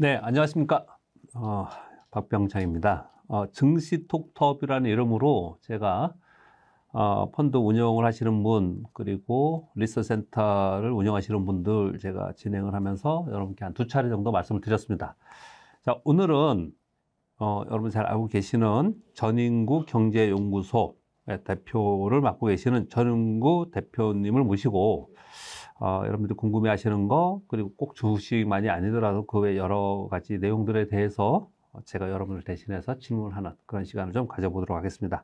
네, 안녕하십니까. 어, 박병창입니다. 어, 증시톡터뷰라는 이름으로 제가 어, 펀드 운영을 하시는 분 그리고 리서센터를 운영하시는 분들 제가 진행을 하면서 여러분께 한 두 차례 정도 말씀을 드렸습니다. 자, 오늘은 어, 여러분 잘 알고 계시는 전인구 경제연구소 대표를 맡고 계시는 전인구 대표님을 모시고 어, 여러분들 이 궁금해 하시는 거, 그리고 꼭 주식만이 아니더라도 그 외 여러 가지 내용들에 대해서 제가 여러분을 대신해서 질문하는 그런 시간을 좀 가져보도록 하겠습니다.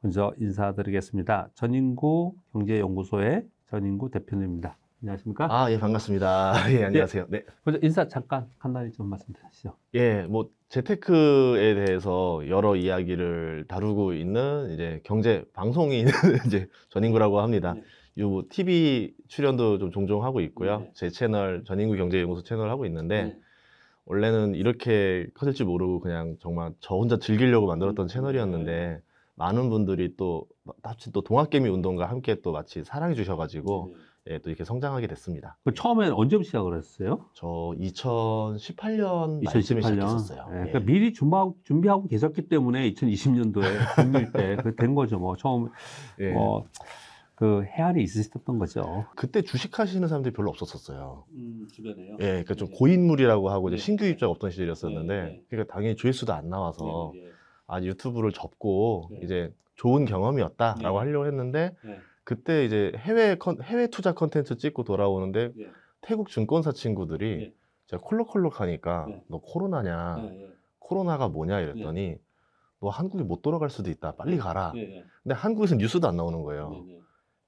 먼저 인사드리겠습니다. 전인구 경제연구소의 전인구 대표님입니다. 안녕하십니까? 아, 예, 반갑습니다. 예, 안녕하세요. 예, 네. 먼저 인사 잠깐 간단히 좀 말씀 드시죠. 예, 뭐 재테크에 대해서 여러 이야기를 다루고 있는 이제 경제 방송인 이제 전인구라고 합니다. 네. 요 TV 출연도 좀 종종 하고 있고요. 네. 제 채널 전인구 경제연구소 채널 하고 있는데 네. 원래는 이렇게 커질 지 모르고 그냥 정말 저 혼자 즐기려고 만들었던 네. 채널이었는데 많은 분들이 또 마치 또 동학개미 운동과 함께 또 마치 사랑해 주셔가지고 네. 예, 또 이렇게 성장하게 됐습니다. 그 처음엔 언제부터 시작을 했어요? 저 2018년 2018년 시작했었어요. 예, 예, 그러니까 미리 준비하고, 준비하고 계셨기 때문에 2020년도에 국일 때된 거죠. 뭐 처음 예. 뭐그 해안에 있으셨던 거죠. 그때 주식하시는 사람들이 별로 없었었어요. 음, 주변에요. 예, 그러니까 좀 네. 고인물이라고 하고 이제 네. 신규 입자가 없던 시절이었었는데, 네, 네. 그러니까 당연히 조회수도 안 나와서 네, 아 유튜브를 접고 네. 이제 좋은 경험이었다라고 네. 하려고 했는데 네. 그때 이제 해외 컨, 해외 투자 컨텐츠 찍고 돌아오는데 네. 태국 증권사 친구들이 네. 제가 콜록콜록하니까 네. 너 코로나냐, 네, 코로나가 뭐냐 이랬더니 네. 너 한국에 못 돌아갈 수도 있다, 빨리 가라. 네, 네. 근데 한국에서 뉴스도 안 나오는 거예요. 네. 네.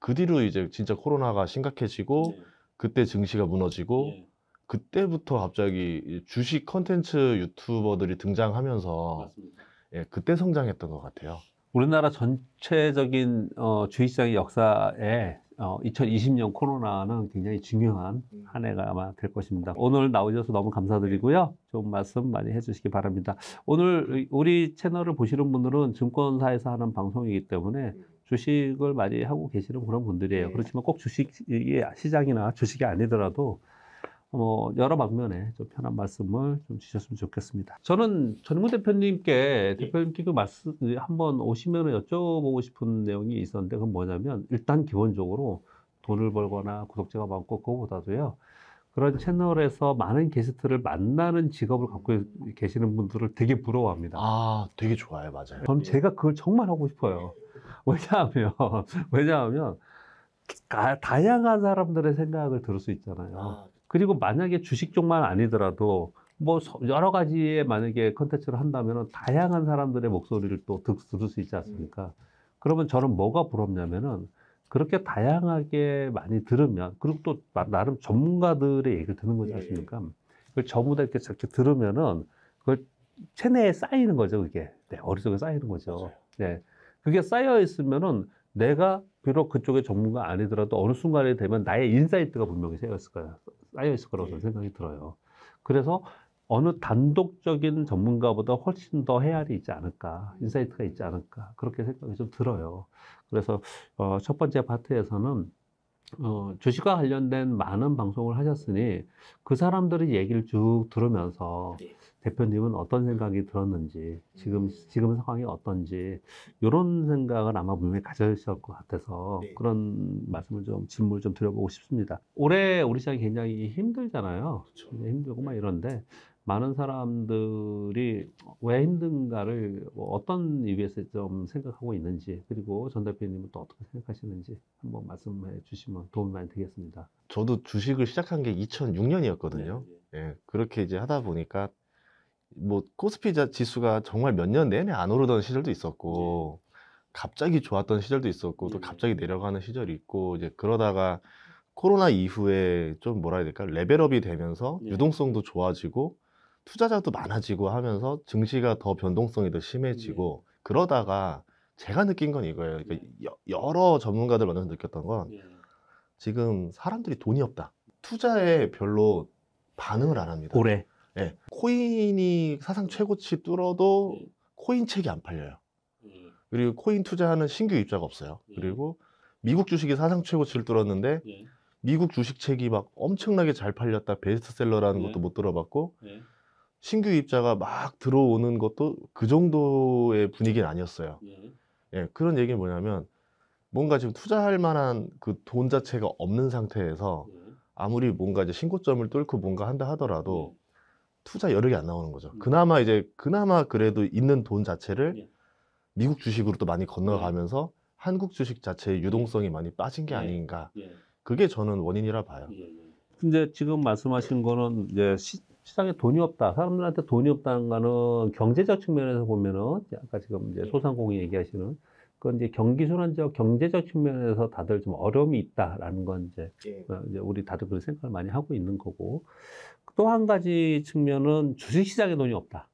그 뒤로 이제 진짜 코로나가 심각해지고 예. 그때 증시가 무너지고 예. 그때부터 갑자기 주식 컨텐츠 유튜버들이 등장하면서 맞습니다. 예, 그때 성장했던 것 같아요. 우리나라 전체적인 어, 주식시장의 역사에 어, 2020년 코로나는 굉장히 중요한 음. 한 해가 아마 될 것입니다. 오늘 나오셔서 너무 감사드리고요. 좋은 말씀 많이 해주시기 바랍니다. 오늘 우리 채널을 보시는 분들은 증권사에서 하는 방송이기 때문에 음. 주식을 많이 하고 계시는 그런 분들이에요. 네. 그렇지만 꼭 주식 이 시장이나 주식이 아니더라도 어, 여러 방면에 좀 편한 말씀을 좀 주셨으면 좋겠습니다. 저는 전문 대표님께 네. 대표님께 그 말씀 한번 오시면 여쭤보고 싶은 내용이 있었는데 그건 뭐냐면 일단 기본적으로 돈을 벌거나 구독자가 많고 그거보다도요 그런 채널에서 많은 게스트를 만나는 직업을 갖고 계시는 분들을 되게 부러워합니다. 아, 되게 좋아요. 맞아요. 전 예. 제가 그걸 정말 하고 싶어요. 왜냐하면, 왜냐하면, 다, 다양한 사람들의 생각을 들을 수 있잖아요. 아. 그리고 만약에 주식 쪽만 아니더라도 뭐 여러 가지의 만약에 컨텐츠를 한다면 다양한 사람들의 목소리를 또 들을 수 있지 않습니까? 음. 그러면 저는 뭐가 부럽냐면은 그렇게 다양하게 많이 들으면 그리고 또 나름 전문가들의 얘기를 듣는 거지 예, 예. 않습니까? 그걸 전부 다 이렇게 저렇게 들으면은 그걸 체내에 쌓이는 거죠, 그게. 네, 어리석에 쌓이는 거죠. 네. 그게 쌓여 있으면은 내가 비록 그쪽의 전문가 아니더라도 어느 순간에 되면 나의 인사이트가 분명히 쌓여 있을 거야. 쌓여 있을 거라고 저는 예. 생각이 들어요. 그래서 어느 단독적인 전문가보다 훨씬 더 헤아리 있지 않을까, 인사이트가 있지 않을까, 그렇게 생각이 좀 들어요. 그래서 어, 첫 번째 파트에서는 어, 주식과 관련된 많은 방송을 하셨으니 그사람들의 얘기를 쭉 들으면서 네. 대표님은 어떤 생각이 들었는지 지금 음. 지금 상황이 어떤지 이런 생각을 아마 분명히 가져셨을 것 같아서 네. 그런 말씀을 좀 질문을 좀 드려보고 싶습니다. 올해 우리 시장이 굉장히 힘들잖아요. 그렇죠. 힘들고 막 네. 이런데 많은 사람들이 왜 힘든가를 뭐 어떤 이유에서 좀 생각하고 있는지 그리고 전 대표님은 또 어떻게 생각하시는지 한번 말씀해 주시면 도움이 많이 되겠습니다. 저도 주식을 시작한 게 2006년이었거든요. 네, 네. 예, 그렇게 이제 하다 보니까 뭐 코스피 지수가 정말 몇 년 내내 안 오르던 시절도 있었고 네. 갑자기 좋았던 시절도 있었고 또 예. 갑자기 내려가는 시절이 있고 이제 그러다가 코로나 이후에 좀 뭐라 해야 될까 레벨업이 되면서 예. 유동성도 좋아지고 투자자도 많아지고 하면서 증시가 더 변동성이 더 심해지고 네. 그러다가 제가 느낀 건 이거예요. 그러니까 네. 여, 여러 전문가들 만나서 느꼈던 건 예. 지금 사람들이 돈이 없다. 투자에 별로 반응을 안 합니다. 올해. 예. 코인이 사상 최고치 뚫어도 네. 코인 책이 안 팔려요. 예. 그리고 코인 투자하는 신규 입자가 없어요. 그리고 미국 주식이 사상 최고치를 뚫었는데 미국 주식 책이 막 엄청나게 잘 팔렸다 베스트셀러라는 것도 못 들어봤고 신규 입자가 막 들어오는 것도 그 정도의 분위기는 아니었어요. 예. 예, 그런 얘기는 뭐냐면 뭔가 지금 투자할 만한 그 돈 자체가 없는 상태에서 예. 아무리 뭔가 이제 신고점을 뚫고 뭔가 한다 하더라도 예. 투자 여력이 안 나오는 거죠. 음. 그나마 이제 그나마 그래도 있는 돈 자체를 예. 미국 주식으로 또 많이 건너가면서 예. 한국 주식 자체의 유동성이 많이 빠진 게 아닌가. 그게 저는 원인이라 봐요. 근데 지금 말씀하신 거는 이제 시, 시장에 돈이 없다. 사람들한테 돈이 없다는 거는 경제적 측면에서 보면은 아까 지금 이제 예. 소상공인 얘기하시는 그건 이제 경기순환적 경제적 측면에서 다들 좀 어려움이 있다라는 건 이제, 예. 어, 이제 우리 다들 그런 생각을 많이 하고 있는 거고 또 한 가지 측면은 주식시장에 돈이 없다.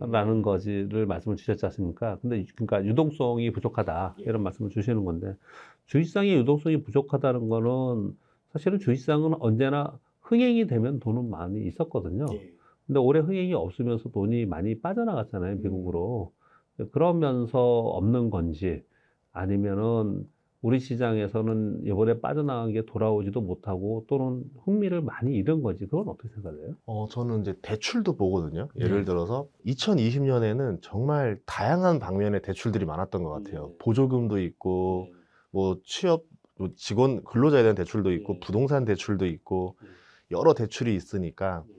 라는 음. 거지를 말씀을 주셨지 않습니까? 근데 그러니까 유동성이 부족하다 예. 이런 말씀을 주시는 건데 주식시장의 유동성이 부족하다는 거는 사실은 주식시장은 언제나 흥행이 되면 돈은 많이 있었거든요. 예. 근데 올해 흥행이 없으면서 돈이 많이 빠져나갔잖아요, 음. 미국으로. 그러면서 없는 건지 아니면은 우리 시장에서는 이번에 빠져나간 게 돌아오지도 못하고 또는 흥미를 많이 잃은 거지 그건 어떻게 생각해요? 어 저는 이제 대출도 보거든요. 예를 네. 들어서 2020년에는 정말 다양한 방면의 대출들이 많았던 것 같아요. 네. 보조금도 있고 네. 뭐 취업 뭐 직원 근로자에 대한 대출도 있고 네. 부동산 대출도 있고 네. 여러 대출이 있으니까 네.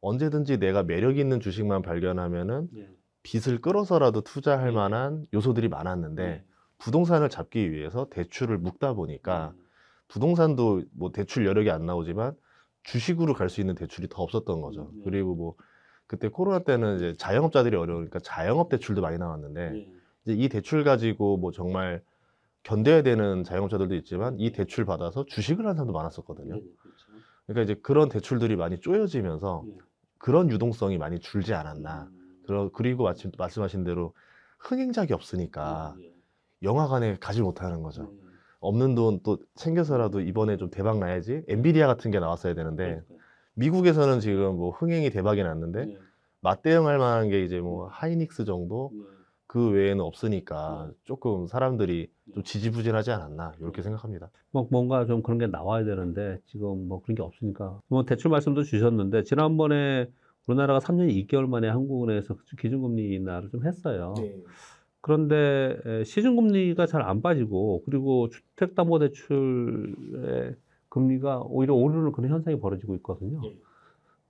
언제든지 내가 매력 있는 주식만 발견하면은 네. 빚을 끌어서라도 투자할 네. 만한 요소들이 많았는데 부동산을 잡기 위해서 대출을 묶다 보니까 음. 부동산도 뭐 대출 여력이 안 나오지만 주식으로 갈 수 있는 대출이 더 없었던 거죠. 음, 네. 그리고 뭐 그때 코로나 때는 이제 자영업자들이 어려우니까 자영업 대출도 많이 나왔는데 네. 이제 이 대출 가지고 뭐 정말 견뎌야 되는 자영업자들도 있지만 이 대출 받아서 주식을 하는 사람도 많았었거든요. 네. 그러니까 이제 그런 대출들이 많이 쪼여지면서 예. 그런 유동성이 많이 줄지 않았나. 음. 그리고 마침 말씀하신 대로 흥행작이 없으니까 예, 예. 영화관에 가지 못하는 거죠. 없는 돈 또 챙겨서라도 이번에 좀 대박 나야지. 엔비디아 같은 게 나왔어야 되는데 미국에서는 지금 뭐 흥행이 대박이 났는데 맞대응할 만한 게 이제 뭐 하이닉스 정도 그 외에는 없으니까 예. 조금 사람들이 좀 지지부진하지 않았나 이렇게 생각합니다. 뭐 뭔가 좀 그런 게 나와야 되는데 지금 뭐 그런 게 없으니까 뭐 대출 말씀도 주셨는데 지난번에 우리나라가 3년 2개월 만에 한국은행에서 기준금리 인하를 좀 했어요. 네. 그런데 시중금리가 잘 안 빠지고 그리고 주택담보대출의 금리가 오히려 오르는 그런 현상이 벌어지고 있거든요. 네.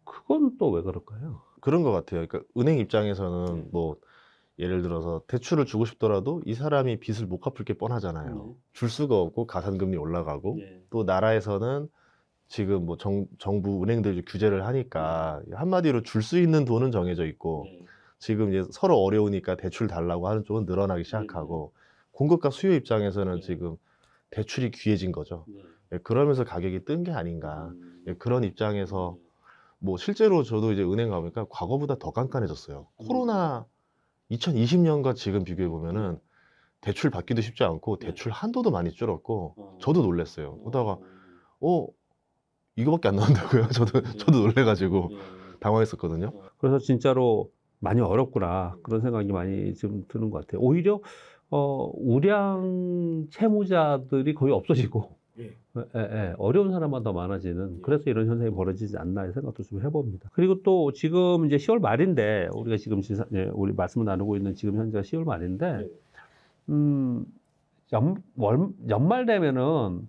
그건 또 왜 그럴까요? 그런 것 같아요. 그러니까 은행 입장에서는 네. 뭐 예를 들어서 대출을 주고 싶더라도 이 사람이 빚을 못 갚을 게 뻔하잖아요. 네. 줄 수가 없고 가산금리 올라가고 네. 또 나라에서는 지금 뭐 정, 정부 은행들이 규제를 하니까 음. 한마디로 줄 수 있는 돈은 정해져 있고 네. 지금 이제 서로 어려우니까 대출 달라고 하는 쪽은 늘어나기 음, 시작하고 공급과 수요 입장에서는 예. 지금 대출이 귀해진 거죠. 네. 예, 그러면서 가격이 뜬 게 아닌가 음. 예, 그런 입장에서 뭐 실제로 저도 이제 은행 가보니까 과거보다 더 깐깐해졌어요. 음. 코로나 2020년과 지금 비교해 보면은 대출 받기도 쉽지 않고 네. 대출 한도도 많이 줄었고 어. 저도 놀랐어요. 그러다가 어, 어 이거밖에 안 나온다고요. 저도 예. 저도 놀래가지고 예, 예. 당황했었거든요. 어. 그래서 진짜로 많이 어렵구나 음. 그런 생각이 많이 지금 드는 것 같아요. 오히려 어, 우량 채무자들이 거의 없어지고 예. 예, 예. 어려운 사람만 더 많아지는 예. 그래서 이런 현상이 벌어지지 않나 이 생각도 좀 해봅니다. 그리고 또 지금 이제 10월 말인데 우리가 지금 지사, 예, 우리 말씀을 나누고 있는 지금 현재가 10월 말인데 예. 음, 연, 월, 연말 되면은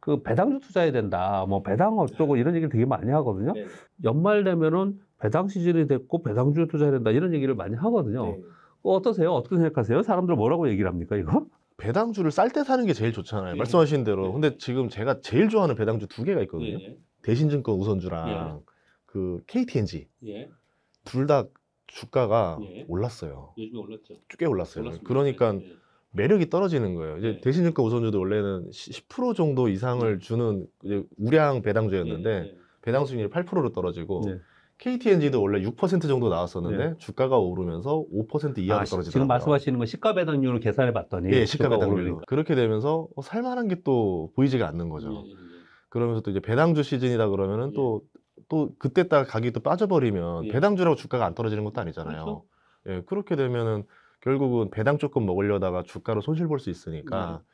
그 배당주 투자해야 된다. 뭐 배당 어쩌고 이런 얘기를 되게 많이 하거든요. 네. 연말 되면은 배당 시즌이 됐고 배당주 투자해야 된다 이런 얘기를 많이 하거든요. 네. 어, 어떠세요? 어떻게 생각하세요? 사람들 뭐라고 얘기를 합니까 이거? 배당주를 쌀 때 사는 게 제일 좋잖아요. 예. 말씀하신 대로. 예. 근데 지금 제가 제일 좋아하는 배당주 두 개가 있거든요. 예. 대신증권 우선주랑 예. 그 KTNG. 예. 둘다 주가가 예. 올랐어요. 요즘에 올랐죠. 꽤 올랐어요. 올랐습니다. 그러니까 매력이 떨어지는 거예요. 이제 대신증권 우선주도 원래는 10% 정도 이상을 주는 이제 우량 배당주였는데 배당 수익률이 8%로 떨어지고 네. KTNG도 원래 6% 정도 나왔었는데 네. 주가가 오르면서 5% 이하로 아, 떨어지더라고요. 지금 말씀하시는 건 시가 배당률을 계산해 봤더니 예, 시가 배당률 그렇게 되면서 어, 살만한 게 또 보이지가 않는 거죠. 예, 예, 예. 그러면서 또 이제 배당주 시즌이다 그러면은 또또 예. 또 그때 딱 가격이 또 빠져버리면 예. 배당주라고 주가가 안 떨어지는 것도 아니잖아요. 그렇죠 예, 그렇게 되면은 결국은 배당 조금 먹으려다가 주가로 손실 볼 수 있으니까 네.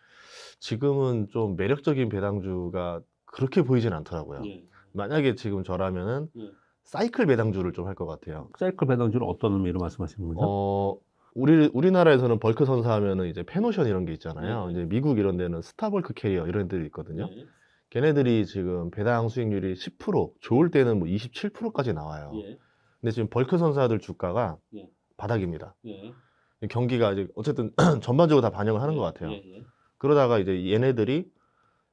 지금은 좀 매력적인 배당주가 그렇게 보이진 않더라고요. 만약에 지금 저라면은 사이클 배당주를 좀 할 것 같아요. 사이클 배당주는 어떤 의미로 말씀하시는 거죠? 어, 우리 우리나라에서는 벌크 선사하면은 이제 페노션 이런 게 있잖아요. 네. 이제 미국 이런 데는 스타벌크 캐리어 이런 데들이 있거든요. 네. 걔네들이 지금 배당 수익률이 10% 좋을 때는 뭐 27%까지 나와요. 예. 근데 지금 벌크 선사들 주가가 예. 바닥입니다. 예. 경기가 이제 어쨌든 전반적으로 다 반영을 하는 예. 것 같아요. 예, 예. 그러다가 이제 얘네들이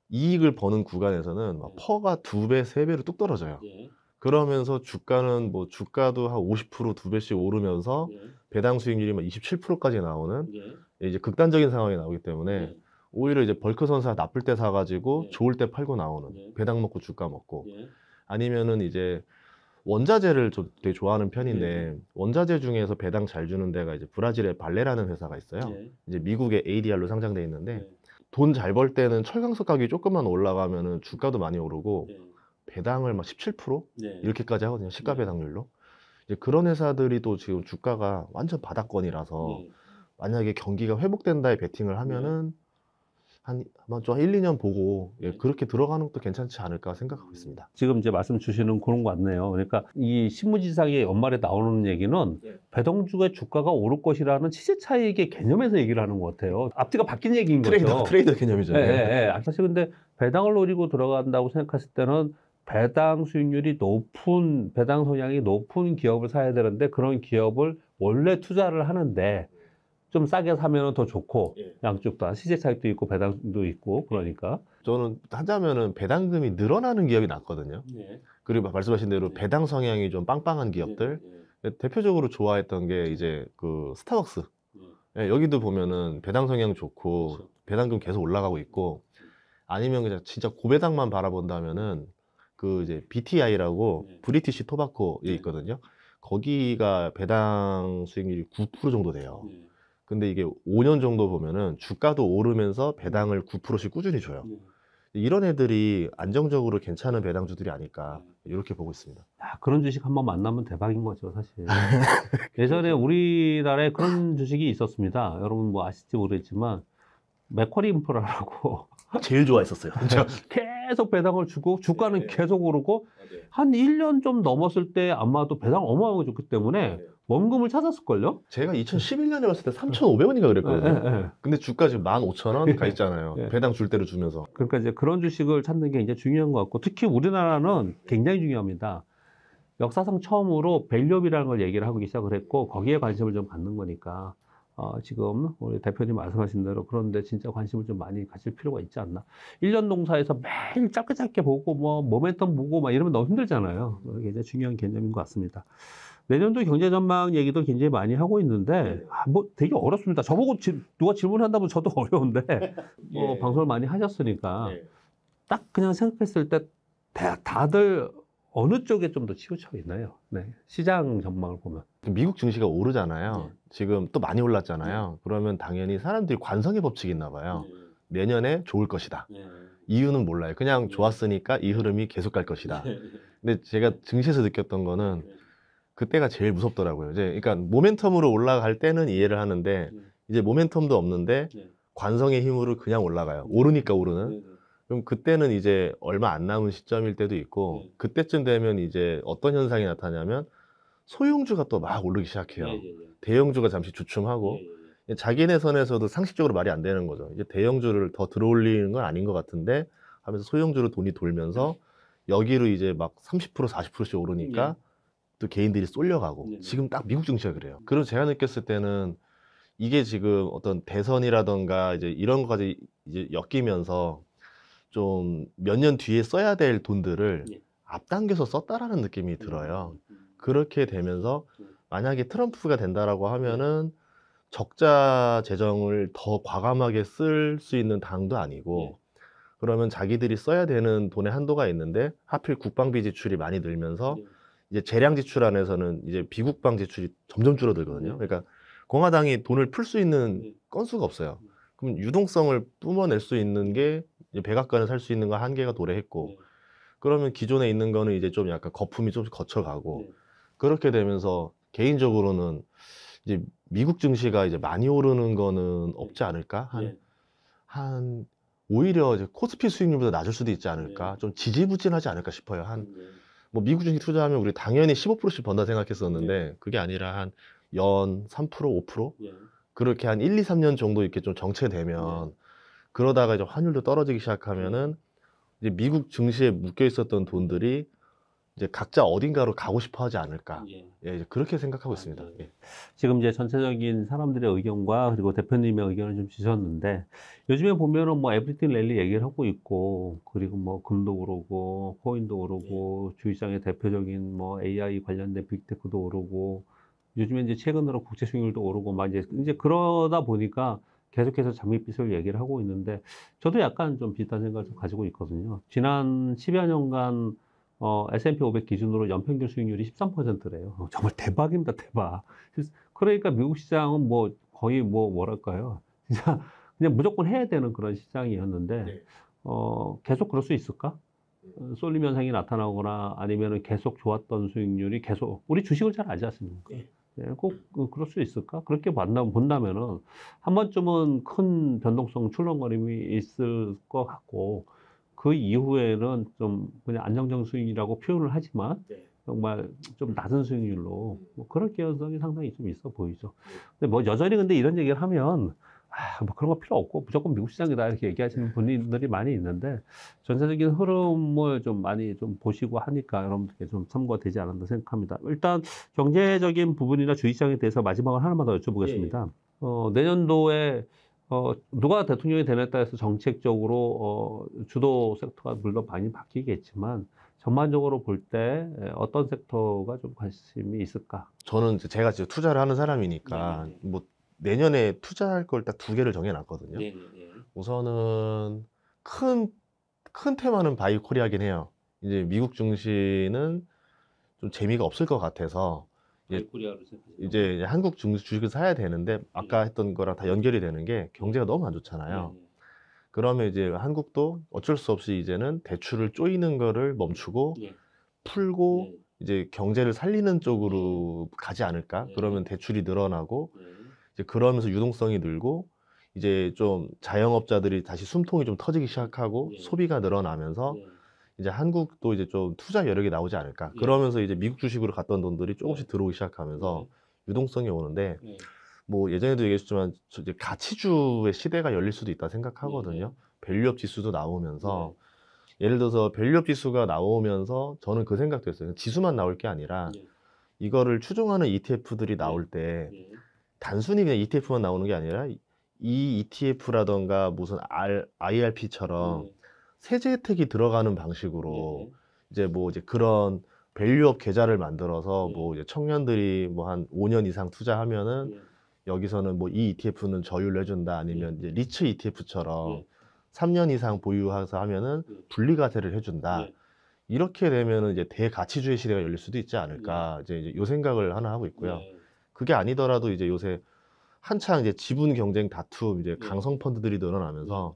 이익을 버는 구간에서는 막 퍼가 두 배, 세 배로 뚝 떨어져요. 그러면서 주가는 뭐 주가도 한 50%두 배씩 오르면서 예. 배당 수익률이 막 27%까지 나오는 예. 예. 이제 극단적인 상황이 나오기 때문에 예. 오히려 이제 벌크 선사 나쁠 때 사가지고 예. 좋을 때 팔고 나오는 배당 먹고 주가 먹고 아니면은 이제 원자재를 좀 되게 좋아하는 편인데 원자재 중에서 배당 잘 주는 데가 이제 브라질의 발레라는 회사가 있어요. 이제 미국의 ADR로 상장돼 있는데 돈 잘 벌 때는 철강석 가격이 조금만 올라가면은 주가도 많이 오르고 배당을 막17% 네. 이렇게까지 하거든요. 시가 네. 배당률로. 이제 그런 회사들이 또 지금 주가가 완전 바닥권이라서 네. 만약에 경기가 회복된다에 베팅을 하면은 한한마 좀한 1, 2년 보고 예, 네. 그렇게 들어가는 것도 괜찮지 않을까 생각하고 있습니다. 음. 지금 이제 말씀 주시는 그런 거 같네요. 그러니까 이 신무지사기의 연말에 나오는 얘기는 네. 배동주의 주가가 오를 것이라는 시세 차익의 개념에서 얘기를 하는 것 같아요. 앞뒤가 바뀐 얘기인 트레이더, 거죠. 트레이더 개념이죠. 예, 예, 예. 사실 근데 배당을 노리고 들어간다고 생각했을 때는 배당 수익률이 높은 배당 성향이 높은 기업을 사야 되는데 그런 기업을 원래 투자를 하는데 좀 싸게 사면 더 좋고 예. 양쪽 다 시세 차익도 있고 배당도 있고 예. 그러니까 저는 하자면은 배당금이 늘어나는 기업이 낫거든요. 예. 그리고 말씀하신 대로 배당 성향이 좀 빵빵한 기업들 대표적으로 좋아했던 게 이제 그 스타벅스 여기도 보면은 배당 성향 좋고 그렇죠. 배당금 계속 올라가고 있고 그렇죠. 아니면 그냥 진짜 고배당만 바라본다면은 그 이제 BTI라고 네. 브리티시 토바코에 네. 있거든요. 거기가 배당 수익률이 9% 정도 돼요. 네. 근데 이게 5년 정도 보면은 주가도 오르면서 배당을 9%씩 꾸준히 줘요. 네. 이런 애들이 안정적으로 괜찮은 배당주들이 아닐까 네. 이렇게 보고 있습니다. 야, 그런 주식 한번 만나면 대박인 거죠, 사실. 예전에 우리나라에 그런 주식이 있었습니다. 여러분 뭐 아실지 모르겠지만 맥커리 인프라라고 제일 좋아했었어요. 네. 계속 배당을 주고 주가는 네, 계속 오르고 아, 네. 한 1년 좀 넘었을 때 아마도 배당 어마어마하게 줬기 때문에 네. 원금을 찾았을걸요? 제가 2011년에 봤을 때 3,500원인가 그랬거든요. 근데 주가 지금 15,000원 가 있잖아요. 배당 줄때로 주면서. 그러니까 이제 그런 주식을 찾는 게 이제 중요한 것 같고 특히 우리나라는 굉장히 중요합니다. 역사상 처음으로 밸류업이라는 걸 얘기를 하기 시작을 했고 거기에 관심을 좀 갖는 거니까 어, 지금 우리 대표님 말씀하신 대로 그런데 진짜 관심을 좀 많이 가질 필요가 있지 않나. 1년농사에서 매일 짧게 짧게 보고 뭐 모멘텀 보고 막 이러면 너무 힘들잖아요. 굉장히 중요한 개념인 것 같습니다. 내년도 경제 전망 얘기도 굉장히 많이 하고 있는데 네. 아, 뭐 되게 어렵습니다. 저보고 지, 누가 질문한다면 저도 어려운데 뭐 예. 방송을 많이 하셨으니까 예. 딱 그냥 생각했을 때 다, 다들 어느 쪽에 좀 더 치우쳐 있나요? 네. 시장 전망을 보면 미국 증시가 오르잖아요. 네. 지금 또 많이 올랐잖아요. 네. 그러면 당연히 사람들이 관성의 법칙이 있나 봐요. 네. 내년에 좋을 것이다. 네. 이유는 몰라요. 그냥 네. 좋았으니까 이 흐름이 계속 갈 것이다. 네. 근데 제가 증시에서 느꼈던 거는 그때가 제일 무섭더라고요. 이제 그러니까 모멘텀으로 올라갈 때는 이해를 하는데 이제 모멘텀도 없는데 관성의 힘으로 그냥 올라가요. 오르니까 오르는. 그럼 그때는 이제 얼마 안 남은 시점일 때도 있고 그때쯤 되면 이제 어떤 현상이 나타냐면 소형주가 또 막 오르기 시작해요. 예, 예, 예, 대형주가 잠시 주춤하고 예, 예, 자기네 선에서도 상식적으로 말이 안 되는 거죠. 이제 대형주를 더 들어올리는 건 아닌 것 같은데 하면서 소형주로 돈이 돌면서 여기로 이제 막30% 40%씩 오르니까 또 개인들이 쏠려가고 네, 네. 지금 딱 미국 증시가 그래요. 그리고 제가 느꼈을 때는 이게 지금 어떤 대선이라던가 이제 이런 것까지 이제 엮이면서 좀 몇 년 뒤에 써야 될 돈들을 앞당겨서 썼다라는 느낌이 들어요. 음, 음, 음. 그렇게 되면서 네. 만약에 트럼프가 된다라고 네. 하면은 적자 재정을 더 과감하게 쓸 수 있는 당도 아니고 네. 그러면 자기들이 써야 되는 돈의 한도가 있는데 하필 국방비 지출이 많이 늘면서 이제 재량 지출 안에서는 이제 비국방 지출이 점점 줄어들거든요. 그러니까 공화당이 돈을 풀 수 있는 건수가 없어요. 그럼 유동성을 뿜어낼 수 있는 게 백악관을 살 수 있는 거 한계가 도래했고 그러면 기존에 있는 거는 이제 좀 약간 거품이 좀 거쳐가고 그렇게 되면서 개인적으로는 이제 미국 증시가 이제 많이 오르는 거는 예. 없지 않을까? 한, 예. 한, 오히려 이제 코스피 수익률보다 낮을 수도 있지 않을까? 예. 좀 지지부진하지 않을까 싶어요. 한, 음, 예. 뭐 미국 증시 투자하면 우리 당연히 15%씩 번다 생각했었는데 예. 그게 아니라 한 연 3%, 5% 그렇게 한 1, 2, 3년 정도 이렇게 좀 정체되면 예. 그러다가 이제 환율도 떨어지기 시작하면은 음. 이제 미국 증시에 묶여 있었던 돈들이 이제 각자 어딘가로 가고 싶어 하지 않을까. 예. 예 그렇게 생각하고 아, 있습니다. 네. 예. 지금 이제 전체적인 사람들의 의견과 그리고 대표님의 의견을 좀 주셨는데 요즘에 보면은 뭐 에브리띵 랠리 얘기를 하고 있고 그리고 뭐 금도 오르고 코인도 오르고 예. 주식장의 대표적인 뭐 AI 관련된 빅테크도 오르고 요즘에 이제 최근으로 국제 수익률도 오르고 막 이제 이제 그러다 보니까 계속해서 장밋빛을 얘기를 하고 있는데 저도 약간 좀 비슷한 생각을 좀 가지고 있거든요. 지난 10여 년간 어, S&P 500 기준으로 연평균 수익률이 13%래요. 정말 대박입니다, 대박. 그러니까 미국 시장은 뭐 거의 뭐 뭐랄까요, 진짜 그냥 무조건 해야 되는 그런 시장이었는데 네. 어, 계속 그럴 수 있을까? 네. 쏠림 현상이 나타나거나 아니면 은 계속 좋았던 수익률이 계속 우리 주식을 잘 알지 않습니까? 네. 네, 꼭 그, 그럴 수 있을까? 그렇게 만나 본다면은 한 번쯤은 큰 변동성 출렁거림이 있을 것 같고 그 이후에는 좀 그냥 안정적 수익이라고 표현을 하지만 네. 정말 좀 낮은 수익률로 음. 뭐그럴 개연성이 상당히 좀 있어 보이죠. 네. 근데 뭐 여전히 근데 이런 얘기를 하면 아, 뭐 그런 거 필요 없고 무조건 미국 시장이다 이렇게 얘기하시는 네. 분들이 많이 있는데 전체적인 흐름을 좀 많이 좀 보시고 하니까 여러분들께 좀 참고되지 않았나 생각합니다. 일단 경제적인 부분이나 주의시장에 대해서 마지막으로 하나만 더 여쭤보겠습니다. 예. 예. 어, 내년도에 어, 누가 대통령이 되느냐에 따라서 정책적으로 어, 주도 섹터가 물론 많이 바뀌겠지만 전반적으로 볼 때 어떤 섹터가 좀 관심이 있을까? 저는 제가 지금 투자를 하는 사람이니까 네네. 네, 네. 뭐 내년에 투자할 걸 딱 두 개를 정해놨거든요. 네네. 네, 우선은 큰 큰 테마는 바이코리아긴 해요. 이제 미국 중시는좀 재미가 없을 것 같아서 예, 이제 한국 주식을 사야 되는데 아까 네. 했던 거랑 다 연결이 되는 게 경제가 너무 안 좋잖아요. 네, 네, 그러면 이제 한국도 어쩔 수 없이 이제는 대출을 쪼이는 거를 멈추고 네. 풀고 네. 이제 경제를 살리는 쪽으로 네. 가지 않을까? 네. 그러면 대출이 늘어나고 네. 이제 그러면서 유동성이 늘고 이제 좀 자영업자들이 다시 숨통이 좀 터지기 시작하고 네. 소비가 늘어나면서 네. 이제 한국도 이제 좀 투자 여력이 나오지 않을까. 예. 그러면서 이제 미국 주식으로 갔던 돈들이 조금씩 들어오기 시작하면서 음. 유동성이 오는데 예. 뭐 예전에도 얘기했지만 이제 가치주의 시대가 열릴 수도 있다 생각하거든요. 예, 밸류업 지수도 나오면서 예를 들어서 밸류업 지수가 나오면서 저는 그 생각도 했어요. 지수만 나올 게 아니라 이거를 추종하는 ETF들이 나올 때 단순히 그냥 ETF만 나오는 게 아니라 이 ETF라던가 무슨 R, IRP처럼 세제 혜택이 들어가는 방식으로 예. 이제 뭐 이제 그런 밸류업 계좌를 만들어서 예. 뭐 이제 청년들이 뭐 한 5년 이상 투자하면은 예. 여기서는 뭐 이 ETF는 저율을 해준다 아니면 예. 이제 리츠 ETF처럼 3년 예. 이상 보유해서 하면은 분리과세를 해준다. 이렇게 되면은 이제 대가치주의 시대가 열릴 수도 있지 않을까 이 이제 요 생각을 하나 하고 있고요. 그게 아니더라도 이제 요새 한창 이제 지분 경쟁 다툼 이제 강성 펀드들이 늘어나면서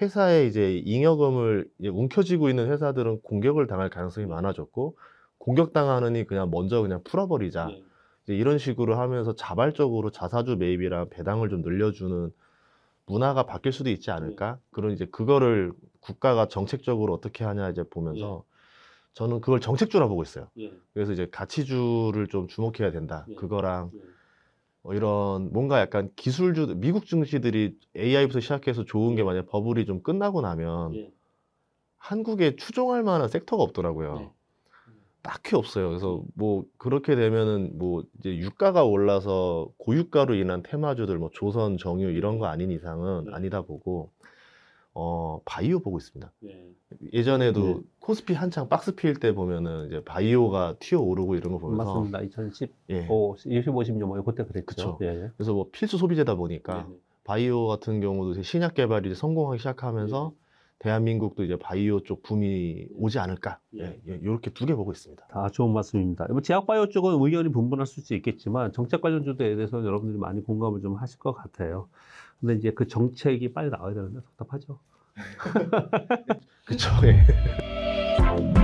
회사에 이제 잉여금을 이제 움켜쥐고 있는 회사들은 공격을 당할 가능성이 많아졌고 공격당하느니 그냥 먼저 그냥 풀어버리자 예. 이제 이런 식으로 하면서 자발적으로 자사주 매입이랑 배당을 좀 늘려주는 문화가 바뀔 수도 있지 않을까 네. 그런 이제 그거를 국가가 정책적으로 어떻게 하냐 이제 보면서 네. 저는 그걸 정책주라 보고 있어요. 그래서 이제 가치주를 좀 주목해야 된다. 그거랑 뭐 이런 뭔가 약간 기술주 미국 증시들이 AI부터 시작해서 좋은 게 만약 버블이 좀 끝나고 나면 예. 한국에 추종할 만한 섹터가 없더라고요. 네. 딱히 없어요. 그래서 뭐 그렇게 되면은 뭐 이제 유가가 올라서 고유가로 인한 테마주들 뭐 조선 정유 이런 거 아닌 이상은 네. 아니다 보고 어, 바이오 보고 있습니다. 예. 전에도 예. 네. 코스피 한창 박스 피일 때 보면은 이제 바이오가 튀어 오르고 이런 거 보면서 맞습니다. 2015, 예. 2 5 1 5년뭐 그때 그랬죠. 예. 그래서 뭐 필수 소비재다 보니까 네, 네. 바이오 같은 경우도 신약 개발이 성공하기 시작하면서 대한민국도 이제 바이오 쪽 붐이 오지 않을까 예, 예, 이렇게 예, 두개 보고 있습니다. 다 좋은 말씀입니다. 제약바이오 뭐 쪽은 의견이 분분할 수 있겠지만 정책 관련 주제에 대해서는 여러분들이 많이 공감을 좀 하실 것 같아요. 근데 이제 그 정책이 빨리 나와야 되는데 답답하죠. 그쵸. 예.